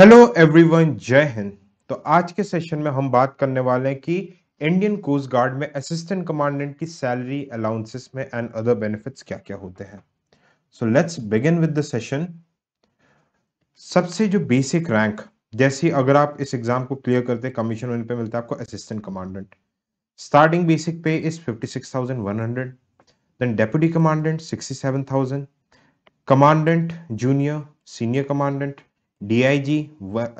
Hello everyone जय हिंद तो आज के सेशन में हम बात करने वाले हैं कि इंडियन कोस्ट गार्ड में असिस्टेंट कमांडेंट की सैलरी अलाउंसेस में एंड अदर बेनिफिट्स क्या क्या होते हैं so let's begin with the session सबसे जो बेसिक रैंक जैसे अगर आप इस एग्जाम को क्लियर करते हैं कमीशन पे मिलता है आपको assistant commandant starting basic pay is 56,100 then deputy commandant sixty commandant junior senior commandant DIG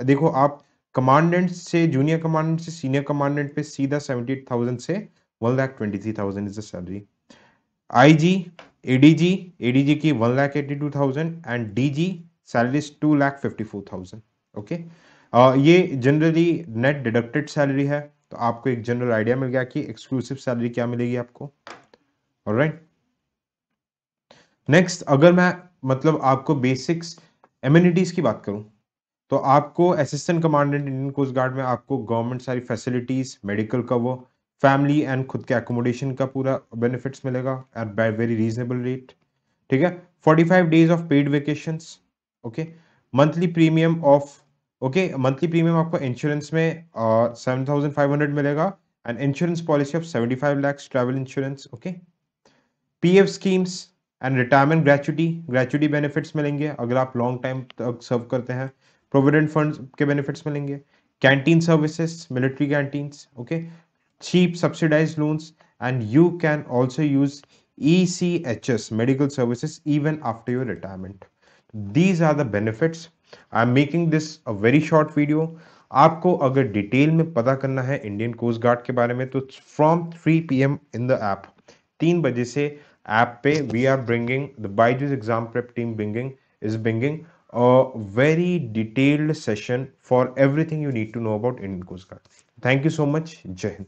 देखो आप कमांडेंट से जूनियर कमांडेंट से सीनियर कमांडेंट पे सीधा सेवेंटी एट थाउजेंड से one lakh twenty three thousand is the salary I G A D G A D G की one lakh eighty two thousand and D G salary two lakh fifty four thousand okay ये generally net deducted salary है तो आपको एक general idea मिल गया कि exclusive salary क्या मिलेगी आपको राइट नेक्स्ट अगर मैं मतलब आपको बेसिक्स एम्यूनिटीज की बात करूं तो आपको assistant commandant Indian Coast Guard में आपको गवर्नमेंट सारी फैसिलिटीज मेडिकल का वो फैमिली एंड खुद के अकोमोडेशन का पूरा बेनिफिट्स मिलेगा at by very reasonable rate ठीक है forty five days of paid vacation okay monthly premium of okay monthly premium आपको इंश्योरेंस में सेवन थाउजेंड फाइव हंड्रेड मिलेगा and insurance policy of seventy five lakhs travel insurance okay P F schemes and retirement gratuity gratuity benefits मिलेंगे अगर आप long time तक serve करते हैं provident fund के बेनिफिट्स मिलेंगे canteen services military canteen okay cheap subsidise loans and you can also use E C H S medical services even after your retirement these are the benefits I'm making this a very short video आपको अगर detail में पता करना है Indian Coast guard के बारे में तो from three P M in the app तीन बजे से ऐप पे we are bringing the Byju's exam prep team bringing is bringing a very detailed session for everything you need to know about Indian Coast Guard. Thank you so much. Jai